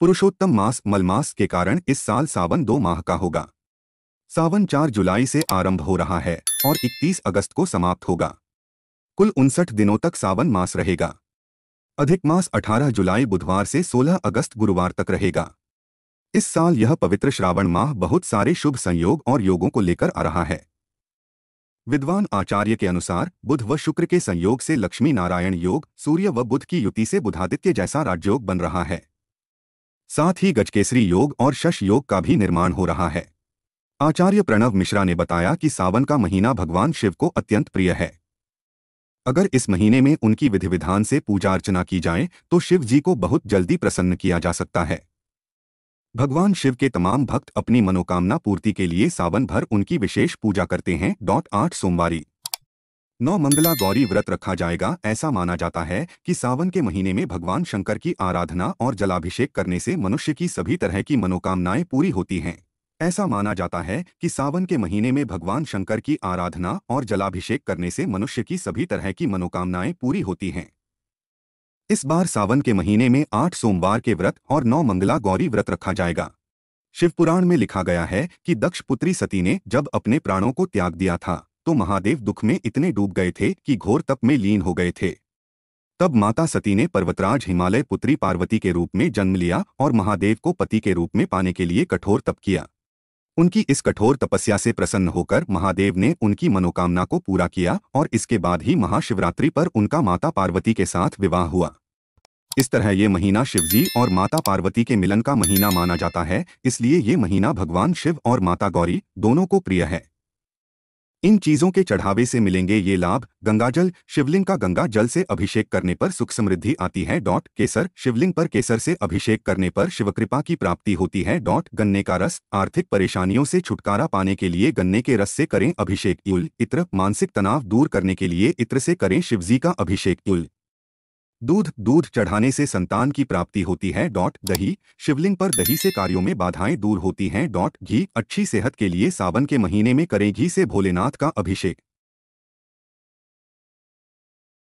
पुरुषोत्तम मास मलमास के कारण इस साल सावन दो माह का होगा सावन चार जुलाई से आरंभ हो रहा है और 31 अगस्त को समाप्त होगा कुल उनसठ दिनों तक सावन मास रहेगा अधिक मास 18 जुलाई बुधवार से 16 अगस्त गुरुवार तक रहेगा इस साल यह पवित्र श्रावण माह बहुत सारे शुभ संयोग और योगों को लेकर आ रहा है विद्वान आचार्य के अनुसार बुध व शुक्र के संयोग से लक्ष्मी नारायण योग सूर्य व बुध की युति से बुधादित्य जैसा राजयोग बन रहा है साथ ही गजकेसरी योग और शश योग का भी निर्माण हो रहा है आचार्य प्रणव मिश्रा ने बताया कि सावन का महीना भगवान शिव को अत्यंत प्रिय है अगर इस महीने में उनकी विधि विधान से पूजा अर्चना की जाए तो शिव जी को बहुत जल्दी प्रसन्न किया जा सकता है भगवान शिव के तमाम भक्त अपनी मनोकामना पूर्ति के लिए सावन भर उनकी विशेष पूजा करते हैं डॉट आठ सोमवारी नौ मंगला गौरी व्रत रखा जाएगा ऐसा माना जाता है कि सावन के महीने में भगवान शंकर की आराधना और जलाभिषेक करने से मनुष्य की सभी तरह की मनोकामनाएं पूरी होती हैं ऐसा माना जाता है कि सावन के महीने में भगवान शंकर की आराधना और जलाभिषेक करने से मनुष्य की सभी तरह की मनोकामनाएं पूरी होती हैं इस बार सावन के महीने में आठ सोमवार के व्रत और नौ मंगला गौरी व्रत रखा जाएगा शिवपुराण में लिखा गया है कि दक्ष पुत्री सती ने जब अपने प्राणों को त्याग दिया था तो महादेव दुख में इतने डूब गए थे कि घोर तप में लीन हो गए थे तब माता सती ने पर्वतराज हिमालय पुत्री पार्वती के रूप में जन्म लिया और महादेव को पति के रूप में पाने के लिए कठोर तप किया उनकी इस कठोर तपस्या से प्रसन्न होकर महादेव ने उनकी मनोकामना को पूरा किया और इसके बाद ही महाशिवरात्रि पर उनका माता पार्वती के साथ विवाह हुआ इस तरह ये महीना शिवजी और माता पार्वती के मिलन का महीना माना जाता है इसलिए ये महीना भगवान शिव और माता गौरी दोनों को प्रिय है इन चीजों के चढ़ावे से मिलेंगे ये लाभ गंगाजल शिवलिंग का गंगा जल से अभिषेक करने पर सुख समृद्धि आती है डॉट केसर शिवलिंग पर केसर से अभिषेक करने पर शिवकृपा की प्राप्ति होती है डॉट गन्ने का रस आर्थिक परेशानियों से छुटकारा पाने के लिए गन्ने के रस से करें अभिषेक युल इत्र मानसिक तनाव दूर करने के लिए इत्र से करें शिवजी का अभिषेक युल दूध दूध चढ़ाने से संतान की प्राप्ति होती है डॉट दही शिवलिंग पर दही से कार्यों में बाधाएं दूर होती हैं डॉट घी अच्छी सेहत के लिए सावन के महीने में करें घी से भोलेनाथ का अभिषेक